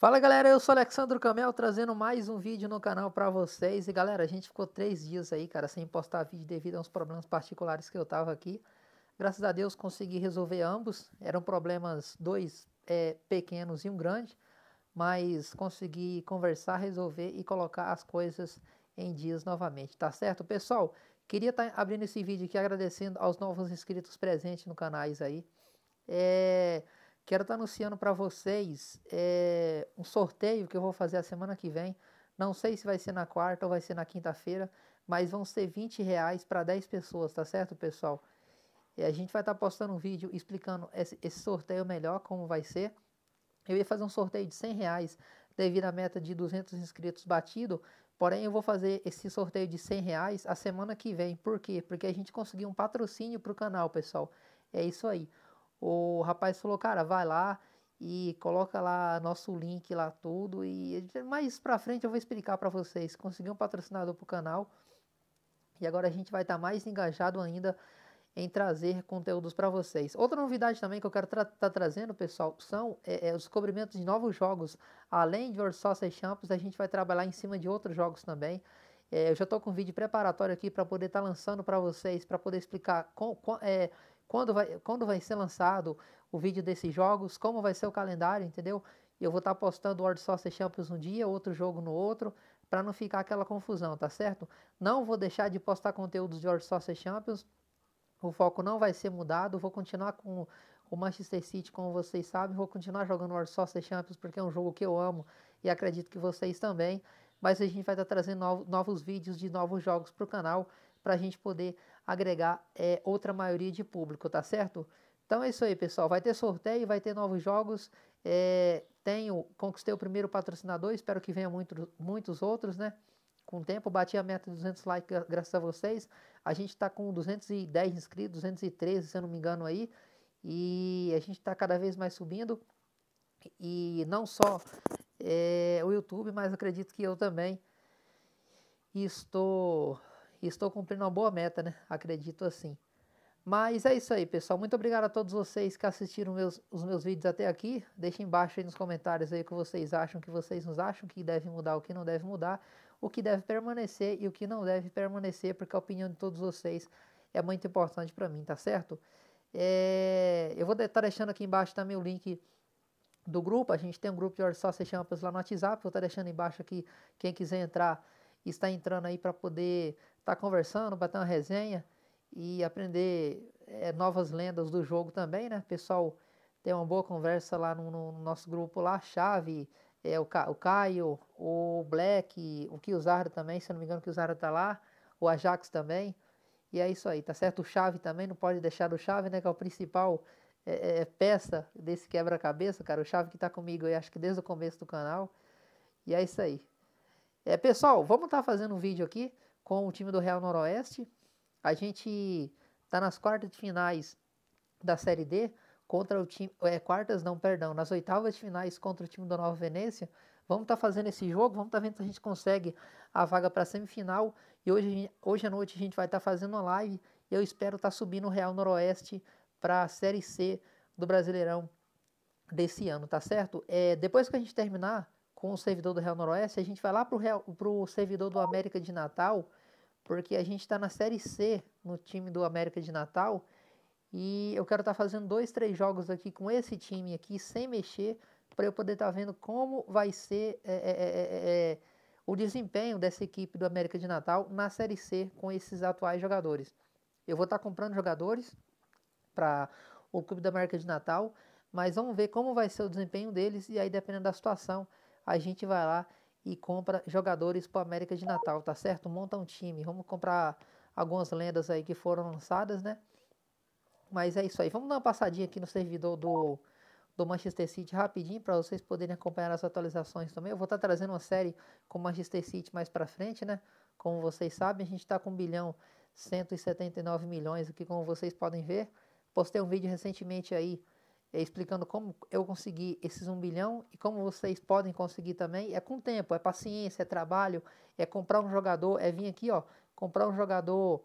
Fala galera, eu sou Alexandro Camel trazendo mais um vídeo no canal para vocês. E galera, a gente ficou três dias aí, cara, sem postar vídeo devido a uns problemas particulares que eu tava aqui. Graças a Deus consegui resolver ambos. Eram problemas dois é, pequenos e um grande, mas consegui conversar, resolver e colocar as coisas em dias novamente, tá certo? Pessoal, queria estar tá abrindo esse vídeo aqui agradecendo aos novos inscritos presentes no canais aí. É Quero estar anunciando para vocês é, um sorteio que eu vou fazer a semana que vem. Não sei se vai ser na quarta ou vai ser na quinta-feira, mas vão ser 20 reais para 10 pessoas, tá certo, pessoal? E a gente vai estar postando um vídeo explicando esse, esse sorteio melhor, como vai ser. Eu ia fazer um sorteio de 100 reais devido à meta de 200 inscritos batido, porém eu vou fazer esse sorteio de 100 reais a semana que vem. Por quê? Porque a gente conseguiu um patrocínio para o canal, pessoal. É isso aí. O rapaz falou, cara, vai lá e coloca lá nosso link lá tudo e mais para frente eu vou explicar para vocês. Consegui um patrocinador pro canal e agora a gente vai estar tá mais engajado ainda em trazer conteúdos para vocês. Outra novidade também que eu quero estar tra tá trazendo, pessoal, são é, é, os descobrimentos de novos jogos. Além de World e Champs, a gente vai trabalhar em cima de outros jogos também. É, eu já estou com um vídeo preparatório aqui para poder estar tá lançando para vocês, para poder explicar com, com, é, quando vai, quando vai ser lançado o vídeo desses jogos, como vai ser o calendário, entendeu? eu vou estar tá postando World Soccer Champions um dia, outro jogo no outro, para não ficar aquela confusão, tá certo? Não vou deixar de postar conteúdos de World Soccer Champions, o foco não vai ser mudado, vou continuar com o Manchester City, como vocês sabem, vou continuar jogando World Soccer Champions, porque é um jogo que eu amo e acredito que vocês também, mas a gente vai estar tá trazendo novos vídeos de novos jogos para o canal, para a gente poder agregar é, outra maioria de público, tá certo? Então é isso aí, pessoal. Vai ter sorteio, vai ter novos jogos. É, tenho, conquistei o primeiro patrocinador, espero que venha muito, muitos outros, né? Com o tempo, bati a meta de 200 likes graças a vocês. A gente está com 210 inscritos, 213, se eu não me engano aí. E a gente está cada vez mais subindo. E não só é, o YouTube, mas acredito que eu também estou estou cumprindo uma boa meta, né? Acredito assim. Mas é isso aí, pessoal. Muito obrigado a todos vocês que assistiram meus, os meus vídeos até aqui. Deixem embaixo aí nos comentários aí o que vocês acham, o que vocês nos acham, o que deve mudar, o que não deve mudar, o que deve permanecer e o que não deve permanecer, porque a opinião de todos vocês é muito importante para mim, tá certo? É... eu vou estar tá deixando aqui embaixo também o link do grupo. A gente tem um grupo de horas só, você chama lá no WhatsApp. Vou estar tá deixando embaixo aqui quem quiser entrar está entrando aí para poder estar tá conversando, bater uma resenha e aprender é, novas lendas do jogo também, né? Pessoal, tem uma boa conversa lá no, no nosso grupo lá, Chave, é, o, Ca, o Caio, o Black, o Kiyosardo também, se eu não me engano o Kiyosardo tá lá, o Ajax também, e é isso aí, tá certo? O Chave também, não pode deixar o Chave, né, que é o principal é, é, é, peça desse quebra-cabeça, cara, o Chave que tá comigo aí, acho que desde o começo do canal, e é isso aí. É, pessoal, vamos estar tá fazendo um vídeo aqui com o time do Real Noroeste. A gente está nas quartas de finais da Série D contra o time. É, quartas não, perdão, nas oitavas de finais contra o time do Nova Venécia. Vamos estar tá fazendo esse jogo, vamos estar tá vendo se a gente consegue a vaga para a semifinal. E hoje, hoje à noite a gente vai estar tá fazendo uma live. E eu espero estar tá subindo o Real Noroeste para a Série C do Brasileirão desse ano, tá certo? É, depois que a gente terminar com o servidor do Real Noroeste, a gente vai lá para o servidor do América de Natal, porque a gente está na Série C no time do América de Natal e eu quero estar tá fazendo dois, três jogos aqui com esse time aqui, sem mexer, para eu poder estar tá vendo como vai ser é é, é, é, é, o desempenho dessa equipe do América de Natal na Série C com esses atuais jogadores. Eu vou estar tá comprando jogadores para o Clube do América de Natal, mas vamos ver como vai ser o desempenho deles e aí dependendo da situação, a gente vai lá e compra jogadores para América de Natal, tá certo? Monta um time, vamos comprar algumas lendas aí que foram lançadas, né? Mas é isso aí. Vamos dar uma passadinha aqui no servidor do, do Manchester City rapidinho para vocês poderem acompanhar as atualizações também. Eu vou estar tá trazendo uma série com o Manchester City mais para frente, né? Como vocês sabem, a gente está com 1 bilhão 179 milhões aqui, como vocês podem ver. Postei um vídeo recentemente aí é, explicando como eu consegui esses um bilhão e como vocês podem conseguir também. É com tempo, é paciência, é trabalho, é comprar um jogador, é vir aqui, ó, comprar um jogador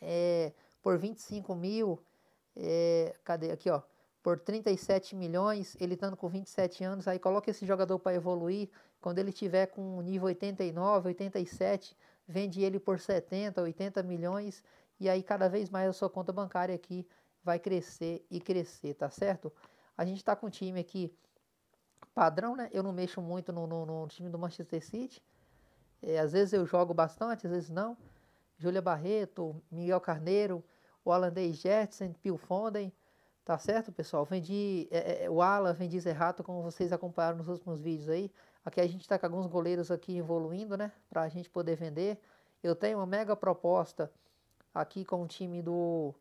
é, por 25 mil, é, cadê aqui, ó, por 37 milhões, ele estando com 27 anos, aí coloca esse jogador para evoluir. Quando ele tiver com nível 89, 87, vende ele por 70, 80 milhões e aí cada vez mais a sua conta bancária aqui vai crescer e crescer, tá certo? A gente está com o time aqui padrão, né? Eu não mexo muito no, no, no time do Manchester City. É, às vezes eu jogo bastante, às vezes não. Júlia Barreto, Miguel Carneiro, o holandês Jetson, Pio Fonden, tá certo, pessoal? Vendi é, é, é, o Ala, vendi Zerrato, como vocês acompanharam nos últimos vídeos aí. Aqui a gente tá com alguns goleiros aqui evoluindo, né? Pra gente poder vender. Eu tenho uma mega proposta aqui com o time do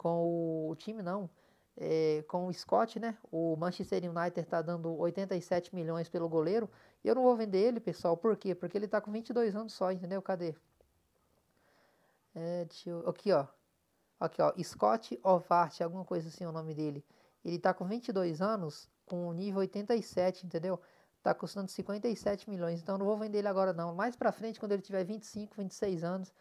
com o time não, é, com o Scott, né? O Manchester United tá dando 87 milhões pelo goleiro. E eu não vou vender ele, pessoal. Por quê? Porque ele tá com 22 anos só, entendeu? Cadê? É, eu... Aqui, ó. Aqui, ó. Scott Ovart, alguma coisa assim é o nome dele. Ele tá com 22 anos, com nível 87, entendeu? Tá custando 57 milhões. Então não vou vender ele agora não. Mais para frente, quando ele tiver 25, 26 anos,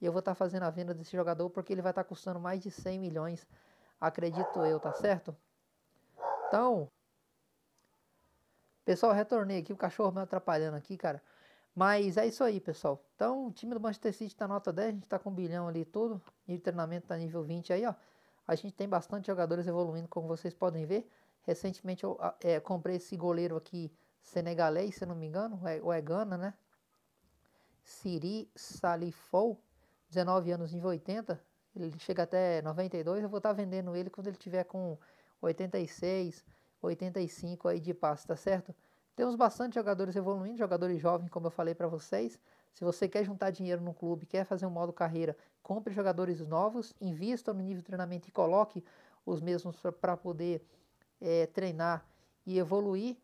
e eu vou estar tá fazendo a venda desse jogador porque ele vai estar tá custando mais de 100 milhões, acredito eu, tá certo? Então, pessoal, retornei aqui, o cachorro me atrapalhando aqui, cara. Mas é isso aí, pessoal. Então, o time do Manchester City tá nota 10, a gente tá com um bilhão ali tudo, e o treinamento tá nível 20 aí, ó. A gente tem bastante jogadores evoluindo, como vocês podem ver. Recentemente eu é, comprei esse goleiro aqui, senegalês, se não me engano, ou é, ou é Gana, né? Siri Salifou, 19 anos em 80, ele chega até 92, eu vou estar tá vendendo ele quando ele tiver com 86, 85 aí de passe, tá certo? Temos bastante jogadores evoluindo, jogadores jovens, como eu falei para vocês. Se você quer juntar dinheiro no clube, quer fazer um modo carreira, compre jogadores novos, invista no nível de treinamento e coloque os mesmos para poder é, treinar e evoluir.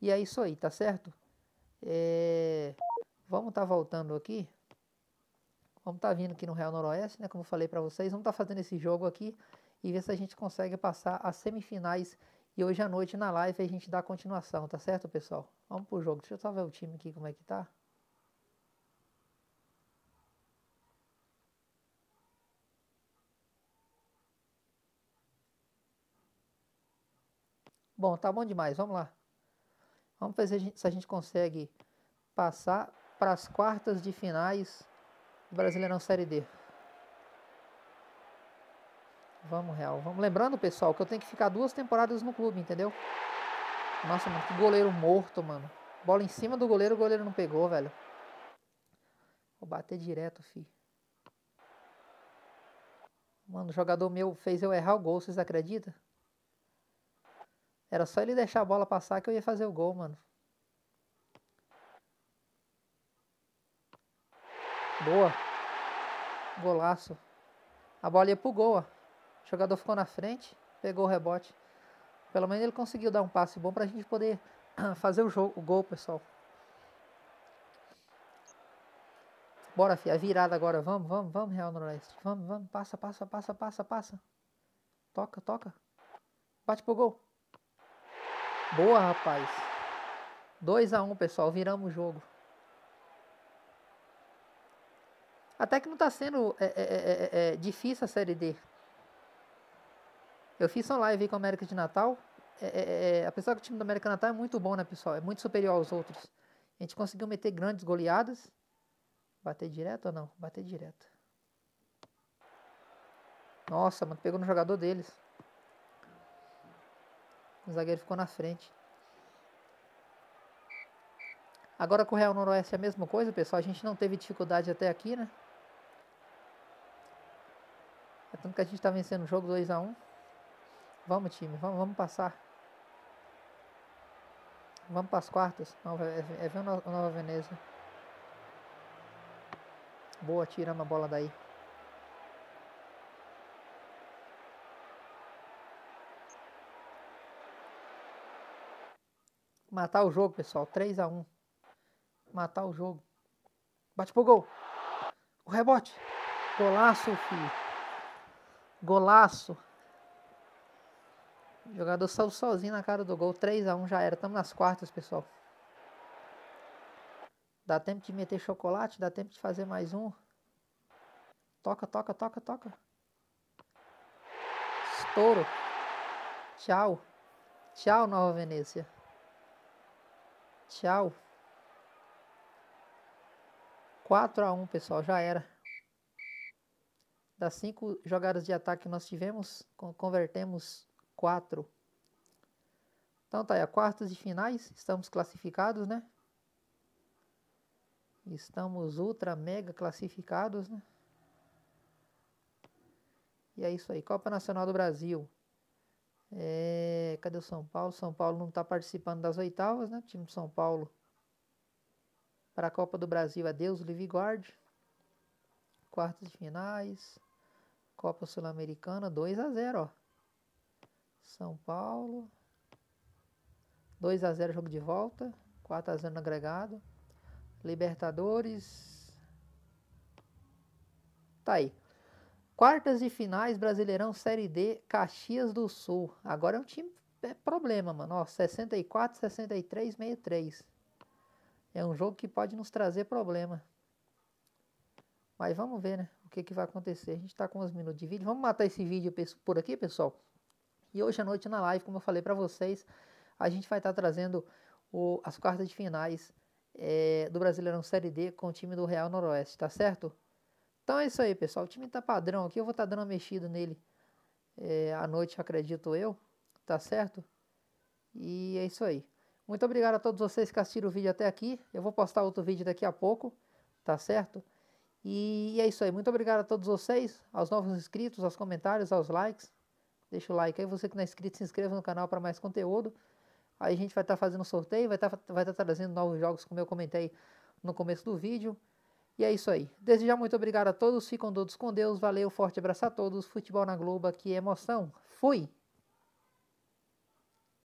E é isso aí, tá certo? É... Vamos estar tá voltando aqui. Vamos estar tá vindo aqui no Real Noroeste, né? Como eu falei para vocês, vamos estar tá fazendo esse jogo aqui e ver se a gente consegue passar as semifinais. E hoje à noite na live a gente dá a continuação, tá certo, pessoal? Vamos pro jogo. Deixa eu só ver o time aqui como é que tá. Bom, tá bom demais, vamos lá. Vamos ver se a gente, se a gente consegue passar para as quartas de finais Brasileirão é Série D. Vamos, Real. Vamos lembrando, pessoal, que eu tenho que ficar duas temporadas no clube, entendeu? Nossa, mano, que goleiro morto, mano. Bola em cima do goleiro, o goleiro não pegou, velho. Vou bater direto, fi. Mano, o jogador meu fez eu errar o gol, vocês acreditam? Era só ele deixar a bola passar que eu ia fazer o gol, mano. Boa. Golaço. A bola ia pro gol, ó. O jogador ficou na frente, pegou o rebote. Pelo menos ele conseguiu dar um passe bom pra gente poder fazer o jogo, o gol, pessoal. Bora, fi, a virada agora. Vamos, vamos, vamos, Real Noroeste. Vamos, vamos, passa, passa, passa, passa, passa. Toca, toca. Bate pro gol. Boa, rapaz. 2 a 1 um, pessoal. Viramos o jogo. Até que não está sendo é é, é, é, é, difícil a Série D. Eu fiz uma live com o América de Natal. a pessoa que o time do América de Natal é muito bom, né, pessoal? É muito superior aos outros. A gente conseguiu meter grandes goleadas. Bater direto ou não? Bater direto. Nossa, mano, pegou no jogador deles. O zagueiro ficou na frente. Agora com o Real Noroeste é a mesma coisa, pessoal. A gente não teve dificuldade até aqui, né? Tanto que a gente está vencendo o jogo 2x1. Um. Vamos, time, vamos, vamos passar. Vamos para as quartas. Nova, é, é, é ver Nova Veneza. Boa, tiramos a bola daí. Matar o jogo, pessoal. 3x1. Matar o jogo. Bate pro gol. O rebote. Golaço, filho. Golaço. O jogador saiu sozinho na cara do gol. 3x1 já era. Estamos nas quartas, pessoal. Dá tempo de meter chocolate, dá tempo de fazer mais um. Toca, toca, toca, toca. Estouro. Tchau. Tchau, Nova Venecia. Tchau. 4 x 1 pessoal, já era. Das cinco jogadas de ataque que nós tivemos, convertemos quatro. Então tá aí, a quartas e finais, estamos classificados, né? Estamos ultra, mega classificados, né? E é isso aí, Copa Nacional do Brasil. É... Cadê o São Paulo? São Paulo não está participando das oitavas, né? O time de São Paulo para a Copa do Brasil, adeus, é livre Guard. Quartas de finais. Copa Sul-Americana, 2 a 0, ó. São Paulo. 2 a 0 jogo de volta, 4 a 0 no agregado. Libertadores. Tá aí. Quartas de finais Brasileirão Série D, Caxias do Sul. Agora é um time é problema, mano. Ó, 64, 63, 63. É um jogo que pode nos trazer problema. Mas vamos ver, né? O que, que vai acontecer. A gente está com uns minutos de vídeo. Vamos matar esse vídeo por aqui, pessoal. E hoje à noite na live, como eu falei para vocês, a gente vai estar tá trazendo o, as quartas de finais é, do Brasileirão Série D com o time do Real Noroeste, tá certo? Então é isso aí, pessoal. O time tá padrão aqui. Eu vou estar tá dando uma mexida nele é, à noite, acredito eu. Tá certo? E é isso aí. Muito obrigado a todos vocês que assistiram o vídeo até aqui. Eu vou postar outro vídeo daqui a pouco, tá certo? E é isso aí. Muito obrigado a todos vocês, aos novos inscritos, aos comentários, aos likes. Deixa o like aí. Você que não é inscrito, se inscreva no canal para mais conteúdo. Aí a gente vai estar tá fazendo sorteio, vai estar tá, vai tá trazendo novos jogos, como eu comentei no começo do vídeo. E é isso aí. Desde já, muito obrigado a todos. Ficam todos com Deus. Valeu, forte abraço a todos. Futebol na Globo, aqui é emoção. Fui!